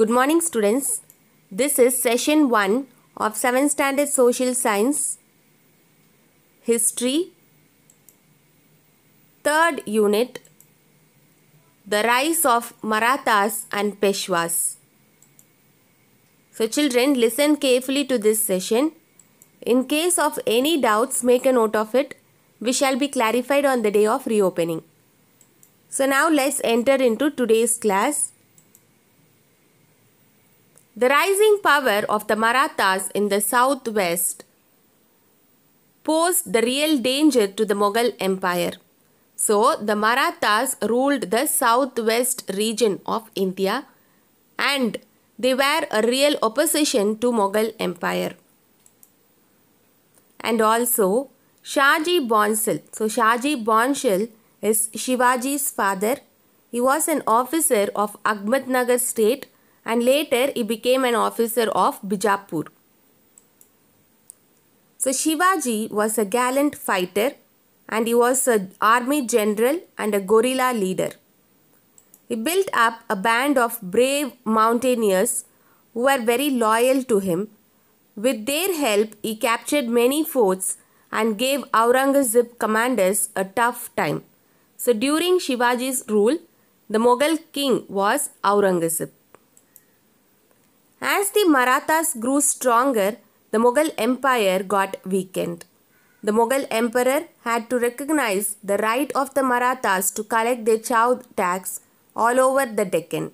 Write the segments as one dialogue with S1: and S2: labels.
S1: Good morning students. This is session 1 of 7th standard social science history third unit the rise of Marathas and Peshwas. So children listen carefully to this session. In case of any doubts make a note of it. We shall be clarified on the day of reopening. So now let's enter into today's class. The rising power of the Marathas in the southwest posed the real danger to the Mughal Empire. So, the Marathas ruled the southwest region of India and they were a real opposition to Mughal Empire. And also, Shahji Bonsal. So, Shahji Bonsal is Shivaji's father. He was an officer of Ahmednagar state and later he became an officer of Bijapur. So Shivaji was a gallant fighter and he was an army general and a guerrilla leader. He built up a band of brave mountaineers who were very loyal to him. With their help, he captured many forts and gave Aurangzeb commanders a tough time. So during Shivaji's rule, the Mughal king was Aurangzeb. As the Marathas grew stronger, the Mughal Empire got weakened. The Mughal Emperor had to recognize the right of the Marathas to collect their chow tax all over the Deccan.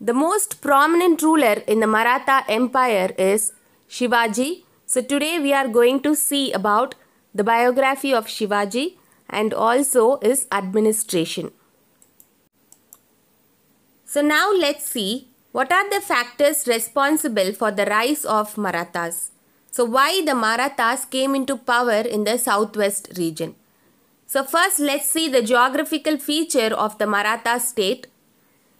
S1: The most prominent ruler in the Maratha Empire is Shivaji. So, today we are going to see about the biography of Shivaji and also his administration. So now let's see what are the factors responsible for the rise of Marathas. So why the Marathas came into power in the southwest region. So first let's see the geographical feature of the Maratha state.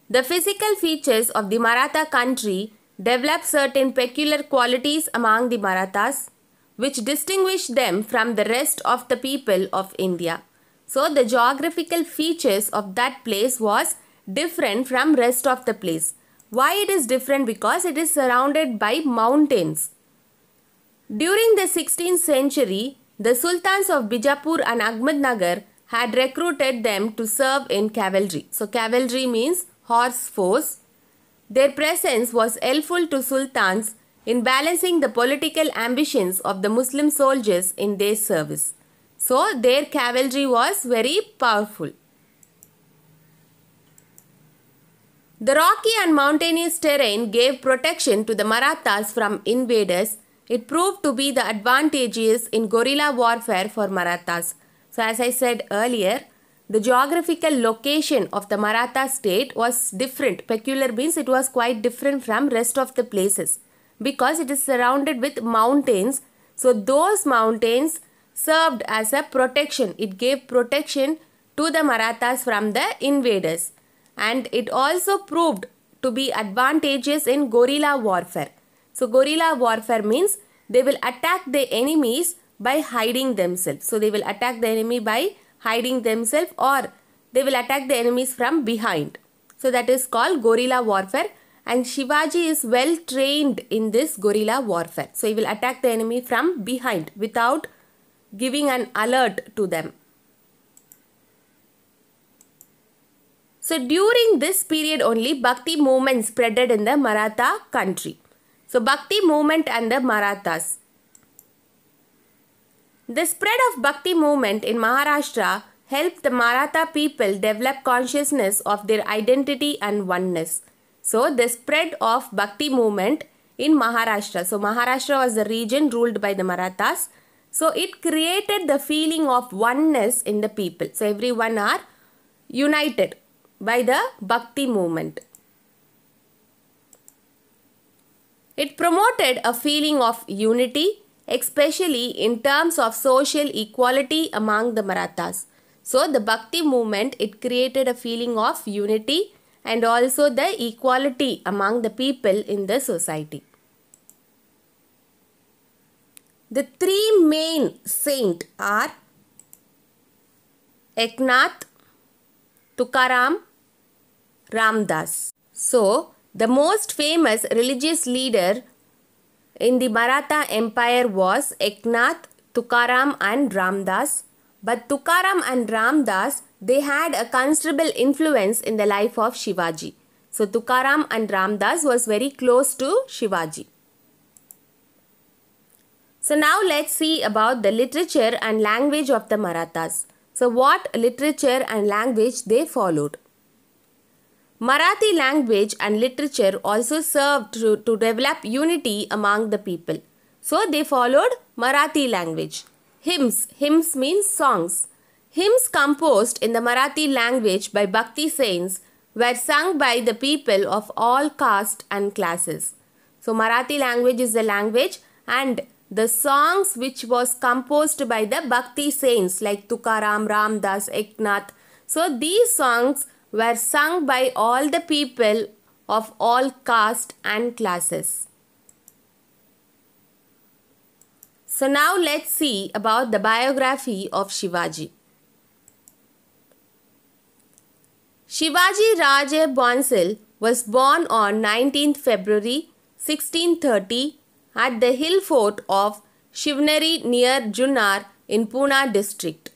S1: The physical features of the Maratha country developed certain peculiar qualities among the Marathas which distinguish them from the rest of the people of India. So the geographical features of that place was different from rest of the place. Why it is different? Because it is surrounded by mountains. During the 16th century, the sultans of Bijapur and Ahmednagar had recruited them to serve in cavalry. So cavalry means horse force. Their presence was helpful to sultans in balancing the political ambitions of the Muslim soldiers in their service. So their cavalry was very powerful. The rocky and mountainous terrain gave protection to the Marathas from invaders. It proved to be the advantageous in guerrilla warfare for Marathas. So, as I said earlier, the geographical location of the Maratha state was different. Peculiar means it was quite different from rest of the places because it is surrounded with mountains. So, those mountains served as a protection. It gave protection to the Marathas from the invaders and it also proved to be advantageous in guerrilla warfare. So, guerrilla warfare means they will attack the enemies by hiding themselves. So, they will attack the enemy by hiding themselves or they will attack the enemies from behind. So, that is called guerrilla warfare and Shivaji is well trained in this guerrilla warfare. So, he will attack the enemy from behind without giving an alert to them. So during this period only Bhakti movement spreaded in the Maratha country. So Bhakti movement and the Marathas. The spread of Bhakti movement in Maharashtra helped the Maratha people develop consciousness of their identity and oneness. So the spread of Bhakti movement in Maharashtra. So Maharashtra was the region ruled by the Marathas. So it created the feeling of oneness in the people. So everyone are united by the Bhakti movement. It promoted a feeling of unity, especially in terms of social equality among the Marathas. So the Bhakti movement, it created a feeling of unity and also the equality among the people in the society. The three main saints are Eknath, Tukaram Ramdas. So, the most famous religious leader in the Maratha Empire was Eknath, Tukaram and Ramdas. But Tukaram and Ramdas, they had a considerable influence in the life of Shivaji. So Tukaram and Ramdas was very close to Shivaji. So now let's see about the literature and language of the Marathas. So what literature and language they followed. Marathi language and literature also served to, to develop unity among the people. So they followed Marathi language. Hymns. Hymns means songs. Hymns composed in the Marathi language by Bhakti saints were sung by the people of all castes and classes. So Marathi language is the language and the songs which was composed by the Bhakti saints like Tukaram, Ramdas, Eknath. So these songs were sung by all the people of all caste and classes. So now let's see about the biography of Shivaji. Shivaji Raje Bonsal was born on 19th February 1630 at the hill fort of Shivneri near Junnar in Pune district.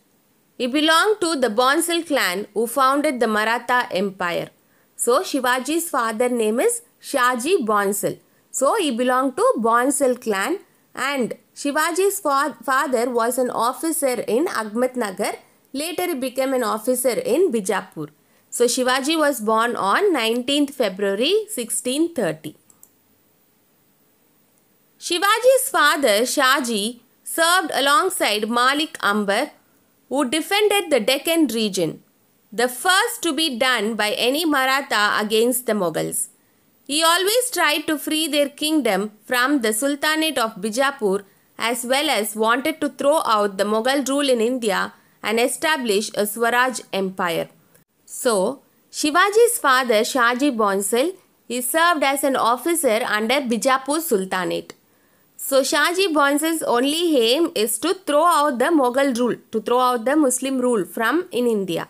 S1: He belonged to the Bonsal clan who founded the Maratha Empire. So Shivaji's father name is Shaji Bonsal. So he belonged to Bonsal clan and Shivaji's fa- father was an officer in Ahmednagar. Later he became an officer in Bijapur. So Shivaji was born on 19th February 1630. Shivaji's father Shaji served alongside Malik Ambar who defended the Deccan region, the first to be done by any Maratha against the Mughals. He always tried to free their kingdom from the Sultanate of Bijapur as well as wanted to throw out the Mughal rule in India and establish a Swaraj empire. So, Shivaji's father Shaji Bonsal, he served as an officer under Bijapur Sultanate. So Shahji Bonse's only aim is to throw out the Mughal rule, to throw out the Muslim rule from in India.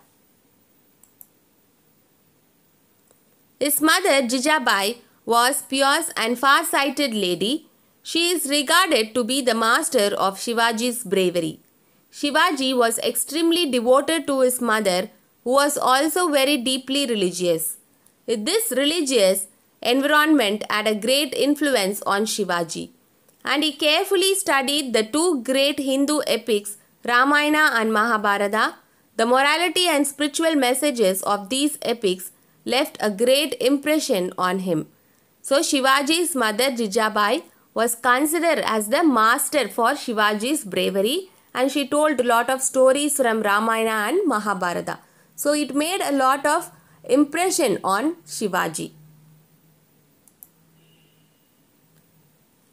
S1: His mother Jijabai was pious and far-sighted lady. She is regarded to be the master of Shivaji's bravery. Shivaji was extremely devoted to his mother who was also very deeply religious. This religious environment had a great influence on Shivaji and he carefully studied the two great Hindu epics, Ramayana and Mahabharata. The morality and spiritual messages of these epics left a great impression on him. So Shivaji's mother Jijabai was considered as the master for Shivaji's bravery and she told a lot of stories from Ramayana and Mahabharata. So it made a lot of impression on Shivaji.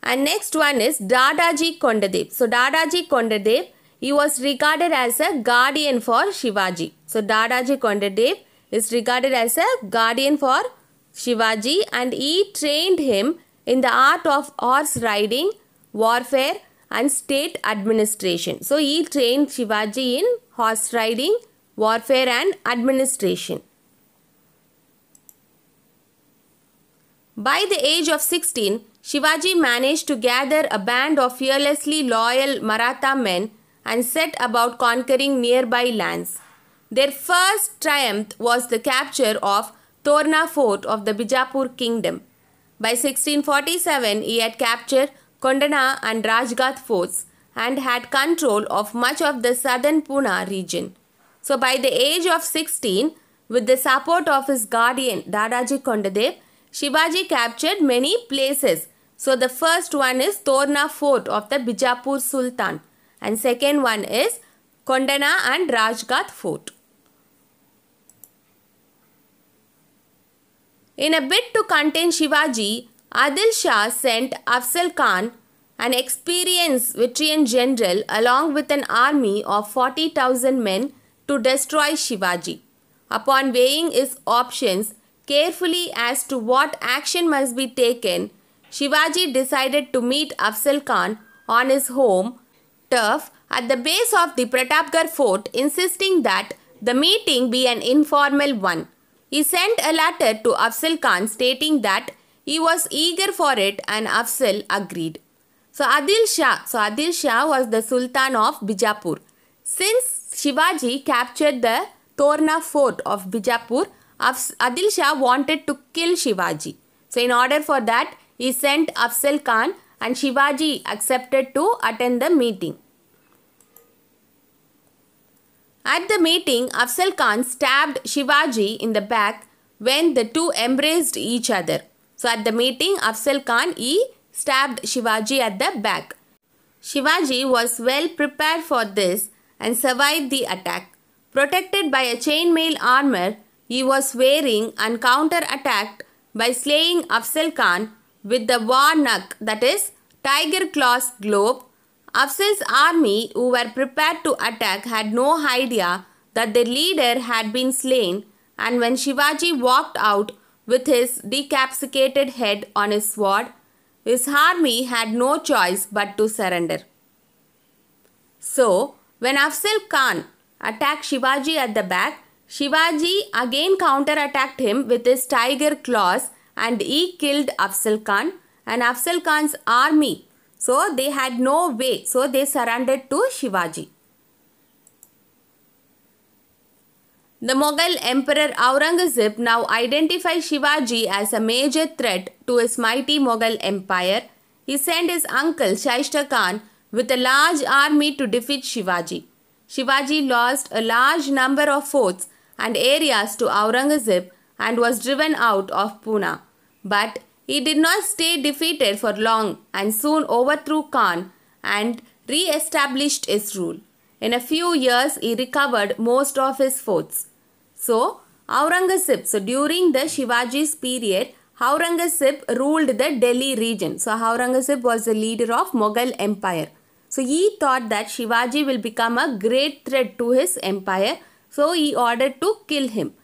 S1: And next one is Dadaji Kondadev. So Dadaji Kondadev, he was regarded as a guardian for Shivaji. So Dadaji Kondadev is regarded as a guardian for Shivaji and he trained him in the art of horse riding, warfare and state administration. So he trained Shivaji in horse riding, warfare and administration. By the age of 16, Shivaji managed to gather a band of fearlessly loyal Maratha men and set about conquering nearby lands. Their first triumph was the capture of Torna fort of the Bijapur kingdom. By 1647, he had captured Kondana and Rajgath forts and had control of much of the southern Pune region. So, by the age of 16, with the support of his guardian Dadaji Kondadev, Shivaji captured many places so the first one is Torna Fort of the Bijapur Sultan and second one is Kondana and Rajgath Fort. In a bid to contain Shivaji, Adil Shah sent Afzal Khan, an experienced Vitrian general along with an army of 40,000 men to destroy Shivaji. Upon weighing his options carefully as to what action must be taken, Shivaji decided to meet Afzal Khan on his home turf at the base of the Pratapgarh fort insisting that the meeting be an informal one. He sent a letter to Afzal Khan stating that he was eager for it and Afzal agreed. So Adil Shah, so Adil Shah was the Sultan of Bijapur. Since Shivaji captured the Torna fort of Bijapur, Adil Shah wanted to kill Shivaji. So in order for that, he sent Afzal Khan and Shivaji accepted to attend the meeting. At the meeting, Afzal Khan stabbed Shivaji in the back when the two embraced each other. So at the meeting, Afzal Khan he stabbed Shivaji at the back. Shivaji was well prepared for this and survived the attack. Protected by a chainmail armor he was wearing and counter-attacked by slaying Afzal Khan with the warnock that is tiger claws globe, Afzal's army who were prepared to attack had no idea that their leader had been slain and when Shivaji walked out with his decapitated head on his sword, his army had no choice but to surrender. So, when Afzal Khan attacked Shivaji at the back, Shivaji again counter-attacked him with his tiger claws and he killed Afzal Khan and Afzal Khan's army. So they had no way. So they surrendered to Shivaji. The Mughal Emperor Aurangzeb now identified Shivaji as a major threat to his mighty Mughal empire. He sent his uncle Shaista Khan with a large army to defeat Shivaji. Shivaji lost a large number of forts and areas to Aurangzeb and was driven out of Pune. But he did not stay defeated for long and soon overthrew Khan and re established his rule. In a few years, he recovered most of his forts. So, Aurangzeb, so during the Shivaji's period, Aurangzeb ruled the Delhi region. So, Aurangzeb was the leader of Mughal Empire. So, he thought that Shivaji will become a great threat to his empire. So, he ordered to kill him.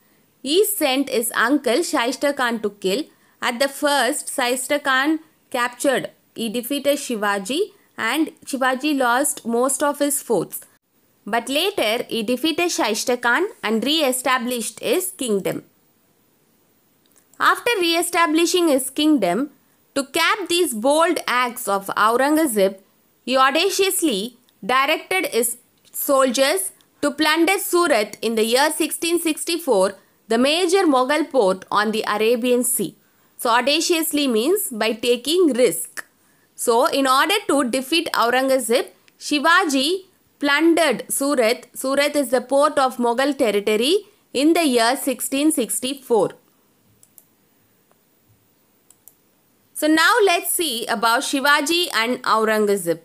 S1: He sent his uncle Shaista Khan to kill. At the first, Shaista Khan captured. He defeated Shivaji and Shivaji lost most of his forts. But later, he defeated Shaista Khan and re-established his kingdom. After re-establishing his kingdom, to cap these bold acts of Aurangzeb, he audaciously directed his soldiers to plunder Surat in the year 1664 the major Mughal port on the Arabian Sea. So audaciously means by taking risk. So in order to defeat Aurangzeb, Shivaji plundered Surat. Surat is the port of Mughal territory in the year 1664. So now let's see about Shivaji and Aurangzeb.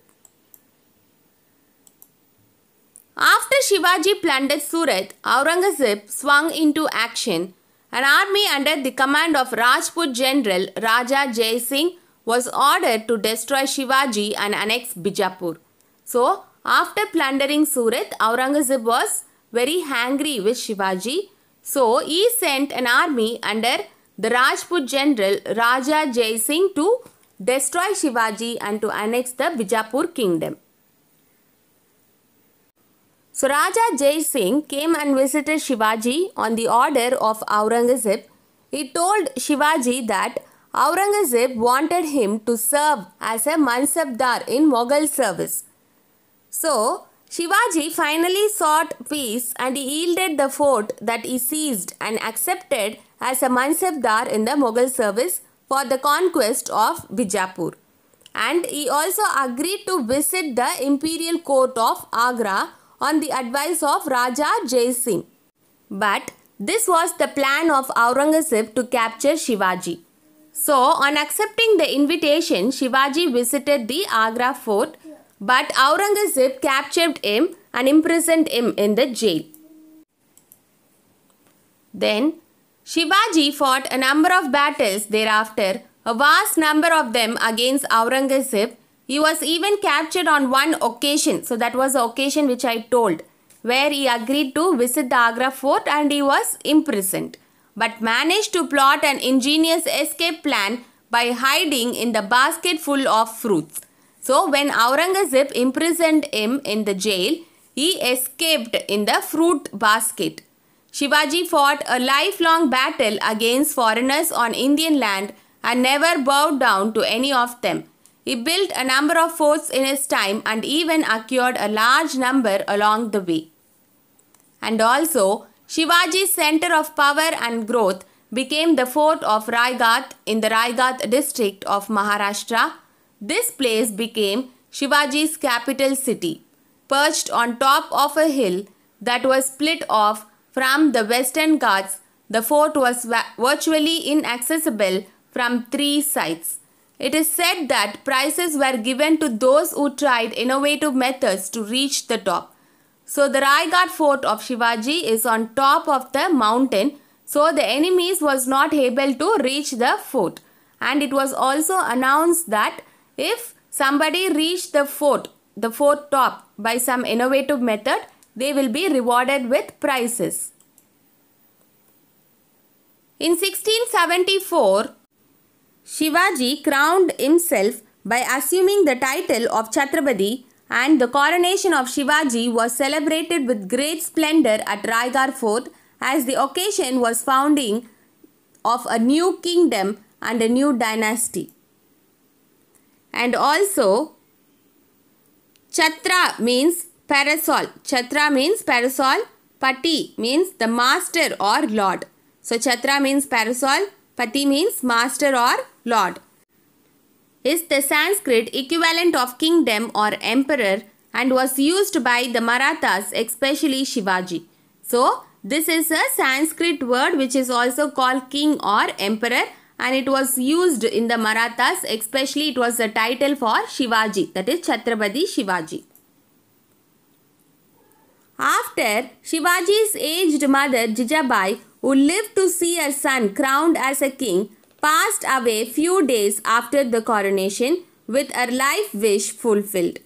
S1: After Shivaji plundered Surat, Aurangzeb swung into action. An army under the command of Rajput general Raja Jai Singh was ordered to destroy Shivaji and annex Bijapur. So, after plundering Surat, Aurangzeb was very angry with Shivaji. So, he sent an army under the Rajput general Raja Jai Singh to destroy Shivaji and to annex the Bijapur kingdom. So Raja Jai Singh came and visited Shivaji on the order of Aurangzeb. He told Shivaji that Aurangzeb wanted him to serve as a mansabdar in Mughal service. So Shivaji finally sought peace and he yielded the fort that he seized and accepted as a mansabdar in the Mughal service for the conquest of Bijapur. And he also agreed to visit the imperial court of Agra on the advice of Raja Jai Singh. But this was the plan of Aurangzeb to capture Shivaji. So, on accepting the invitation, Shivaji visited the Agra fort, but Aurangzeb captured him and imprisoned him in the jail. Then, Shivaji fought a number of battles thereafter, a vast number of them against Aurangzeb he was even captured on one occasion. So that was the occasion which I told where he agreed to visit the Agra fort and he was imprisoned but managed to plot an ingenious escape plan by hiding in the basket full of fruits. So when Aurangzeb imprisoned him in the jail, he escaped in the fruit basket. Shivaji fought a lifelong battle against foreigners on Indian land and never bowed down to any of them. He built a number of forts in his time and even acquired a large number along the way. And also, Shivaji's center of power and growth became the fort of Raigat in the Raigat district of Maharashtra. This place became Shivaji's capital city, perched on top of a hill that was split off from the western Ghats. The fort was virtually inaccessible from three sides. It is said that prizes were given to those who tried innovative methods to reach the top. So the Raigad fort of Shivaji is on top of the mountain so the enemies was not able to reach the fort and it was also announced that if somebody reached the fort the fort top by some innovative method they will be rewarded with prizes. In 1674, Shivaji crowned himself by assuming the title of Chhatrapati and the coronation of Shivaji was celebrated with great splendor at Raigarh Fort as the occasion was founding of a new kingdom and a new dynasty. And also, Chhatra means parasol. Chhatra means parasol. Pati means the master or lord. So, Chhatra means parasol. Pati means master or lord. Is the Sanskrit equivalent of kingdom or emperor and was used by the Marathas, especially Shivaji. So, this is a Sanskrit word which is also called king or emperor and it was used in the Marathas, especially it was the title for Shivaji, that is Chhatrapati Shivaji. After Shivaji's aged mother Jijabai who lived to see her son crowned as a king, passed away few days after the coronation with her life wish fulfilled.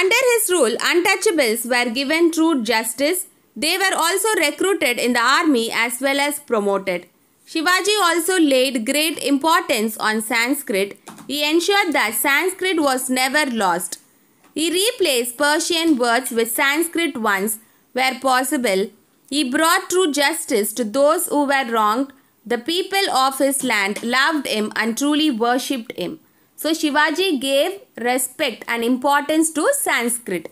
S1: Under his rule, untouchables were given true justice. They were also recruited in the army as well as promoted. Shivaji also laid great importance on Sanskrit. He ensured that Sanskrit was never lost. He replaced Persian words with Sanskrit ones where possible, he brought true justice to those who were wronged. The people of his land loved him and truly worshipped him. So Shivaji gave respect and importance to Sanskrit.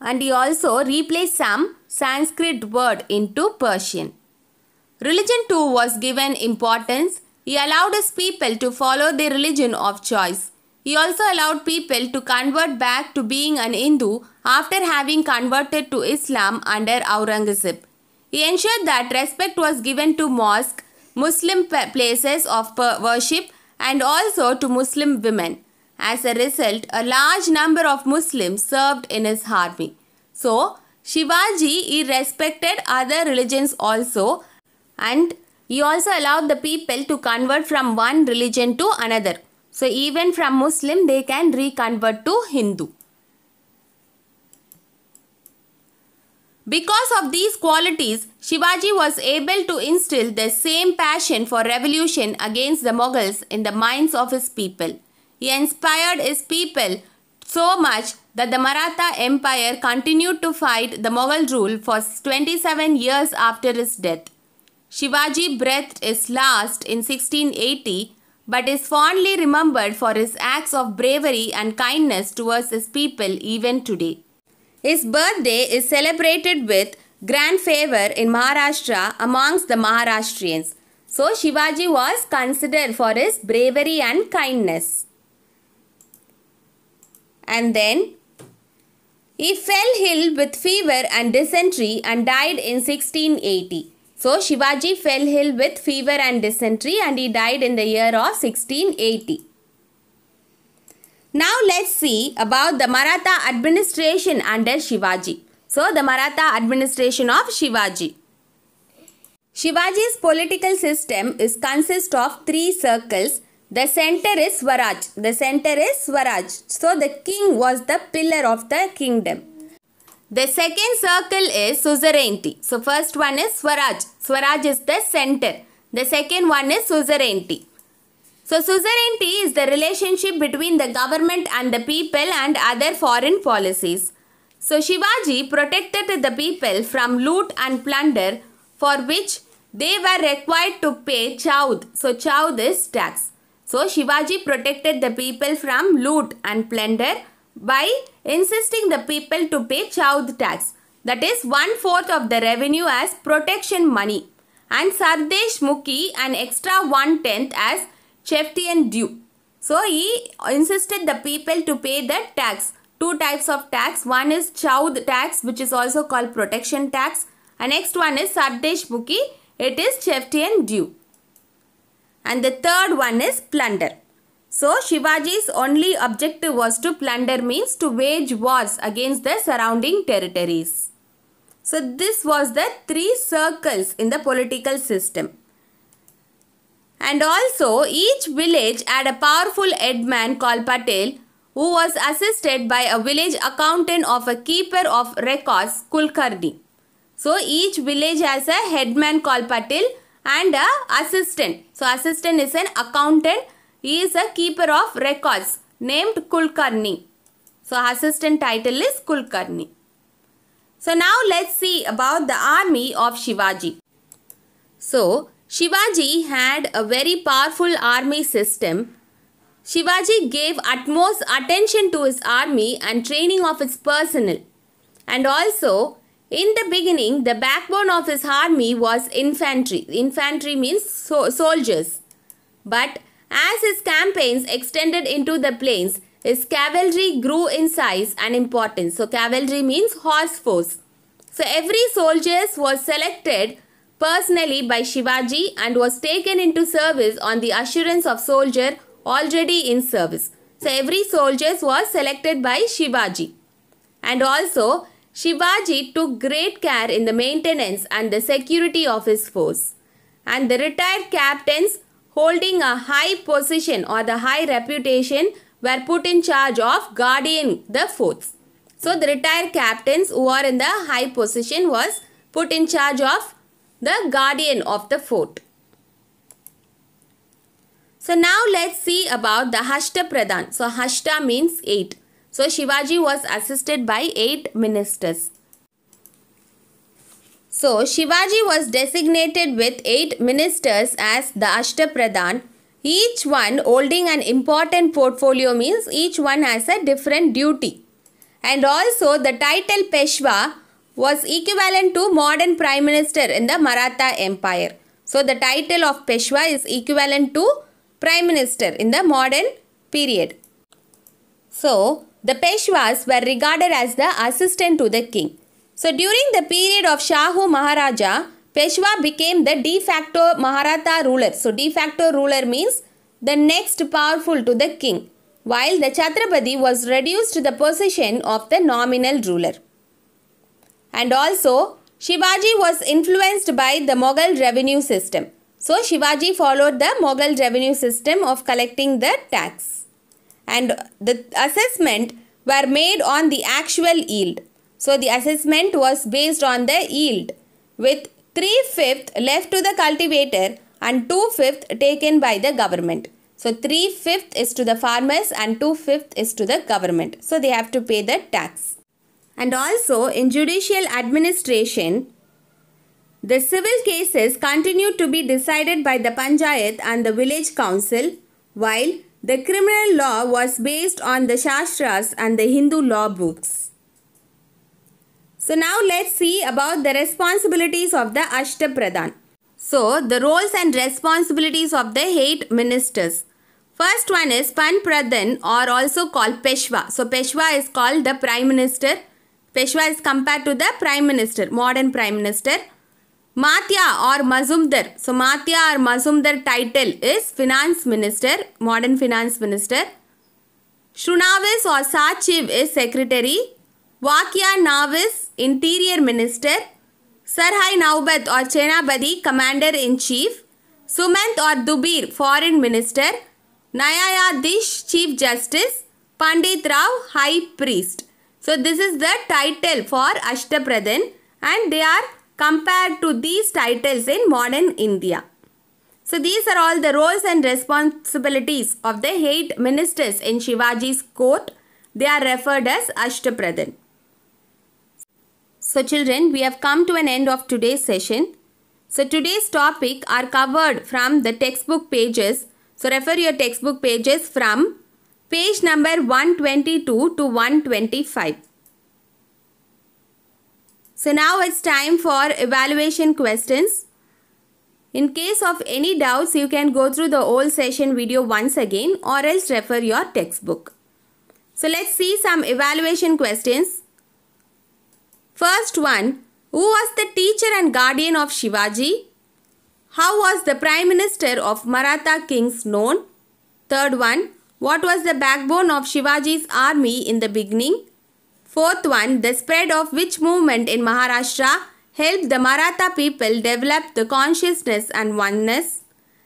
S1: And he also replaced some Sanskrit word into Persian. Religion too was given importance. He allowed his people to follow their religion of choice. He also allowed people to convert back to being an Hindu after having converted to Islam under Aurangzeb. He ensured that respect was given to mosque, Muslim places of worship and also to Muslim women. As a result, a large number of Muslims served in his army. So, Shivaji he respected other religions also and he also allowed the people to convert from one religion to another. So even from Muslim they can reconvert to Hindu. Because of these qualities, Shivaji was able to instill the same passion for revolution against the Mughals in the minds of his people. He inspired his people so much that the Maratha Empire continued to fight the Mughal rule for 27 years after his death. Shivaji breathed his last in 1680 but is fondly remembered for his acts of bravery and kindness towards his people even today. His birthday is celebrated with grand favor in Maharashtra amongst the Maharashtrians. So Shivaji was considered for his bravery and kindness. And then he fell ill with fever and dysentery and died in 1680. So Shivaji fell ill with fever and dysentery and he died in the year of 1680. Now let's see about the Maratha administration under Shivaji. So the Maratha administration of Shivaji. Shivaji's political system is consist of three circles. The center is Swaraj. The center is Swaraj. So the king was the pillar of the kingdom. The second circle is suzerainty. So first one is Swaraj. Swaraj is the center. The second one is suzerainty. So suzerainty is the relationship between the government and the people and other foreign policies. So Shivaji protected the people from loot and plunder for which they were required to pay chaud. So chaud is tax. So Shivaji protected the people from loot and plunder by insisting the people to pay chaud tax. That is one fourth of the revenue as protection money and Sardesh Mukhi an extra one tenth as chefty and due. So he insisted the people to pay the tax. Two types of tax. One is Chaud tax which is also called protection tax. And next one is Sardesh It is chefty and due. And the third one is plunder. So Shivaji's only objective was to plunder means to wage wars against the surrounding territories. So this was the three circles in the political system. And also, each village had a powerful headman called Patel who was assisted by a village accountant of a keeper of records, Kulkarni. So, each village has a headman called Patel and a assistant. So, assistant is an accountant. He is a keeper of records named Kulkarni. So, assistant title is Kulkarni. So, now let's see about the army of Shivaji. So, Shivaji had a very powerful army system. Shivaji gave utmost attention to his army and training of its personnel. And also, in the beginning, the backbone of his army was infantry. Infantry means so soldiers. But as his campaigns extended into the plains, his cavalry grew in size and importance. So, cavalry means horse force. So, every soldier was selected personally by Shivaji and was taken into service on the assurance of soldier already in service. So every soldier was selected by Shivaji. And also Shivaji took great care in the maintenance and the security of his force. And the retired captains holding a high position or the high reputation were put in charge of guarding the forts. So the retired captains who are in the high position was put in charge of the guardian of the fort. So now let's see about the Hashta Pradhan. So Hashta means 8. So Shivaji was assisted by 8 ministers. So Shivaji was designated with 8 ministers as the Ashta Pradhan. Each one holding an important portfolio means each one has a different duty. And also the title Peshwa was equivalent to modern prime minister in the Maratha Empire. So the title of Peshwa is equivalent to prime minister in the modern period. So the Peshwas were regarded as the assistant to the king. So during the period of Shahu Maharaja, Peshwa became the de facto Maratha ruler. So de facto ruler means the next powerful to the king, while the Chhatrapati was reduced to the position of the nominal ruler. And also, Shivaji was influenced by the Mughal revenue system. So, Shivaji followed the Mughal revenue system of collecting the tax. And the assessment were made on the actual yield. So, the assessment was based on the yield with 3 fifth left to the cultivator and 2 fifth taken by the government. So 3 fifth is to the farmers and 2 fifth is to the government. So they have to pay the tax and also in judicial administration, the civil cases continue to be decided by the Panchayat and the village council, while the criminal law was based on the Shastras and the Hindu law books. So now let's see about the responsibilities of the Ashtapradhan. So the roles and responsibilities of the eight ministers. First one is Panpradhan or also called Peshwa. So Peshwa is called the Prime Minister Peshwa is compare to the prime minister modern prime minister Amatya or Majumdar so Amatya or Majumdar title is finance minister modern finance minister Surnavis or Sachiv is secretary Waqianavis interior minister Sarnaubat or Senapati commander in chief Sumant or Dabir foreign minister Nyayadhish chief justice Panditrao high priest So this is the title for Ashtapradhan and they are compared to these titles in modern India. So these are all the roles and responsibilities of the eight ministers in Shivaji's court. They are referred as Ashtapradhan. So children, we have come to an end of today's session. So today's topic are covered from the textbook pages. So refer your textbook pages from page number 122 to 125. So now it's time for evaluation questions. In case of any doubts, you can go through the old session video once again or else refer your textbook. So let's see some evaluation questions. First one, who was the teacher and guardian of Shivaji? How was the Prime Minister of Maratha Kings known? Third one, what was the backbone of Shivaji's army in the beginning? Fourth one, the spread of which movement in Maharashtra helped the Maratha people develop the consciousness and oneness?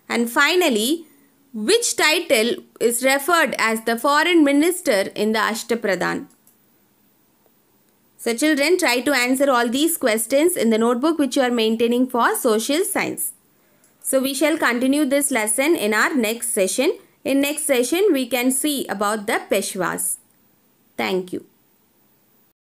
S1: And finally, which title is referred as the foreign minister in the Ashtapradhan? So children, try to answer all these questions in the notebook which you are maintaining for social science. So we shall continue this lesson in our next session. In next session, we can see about the Peshwas. Thank you.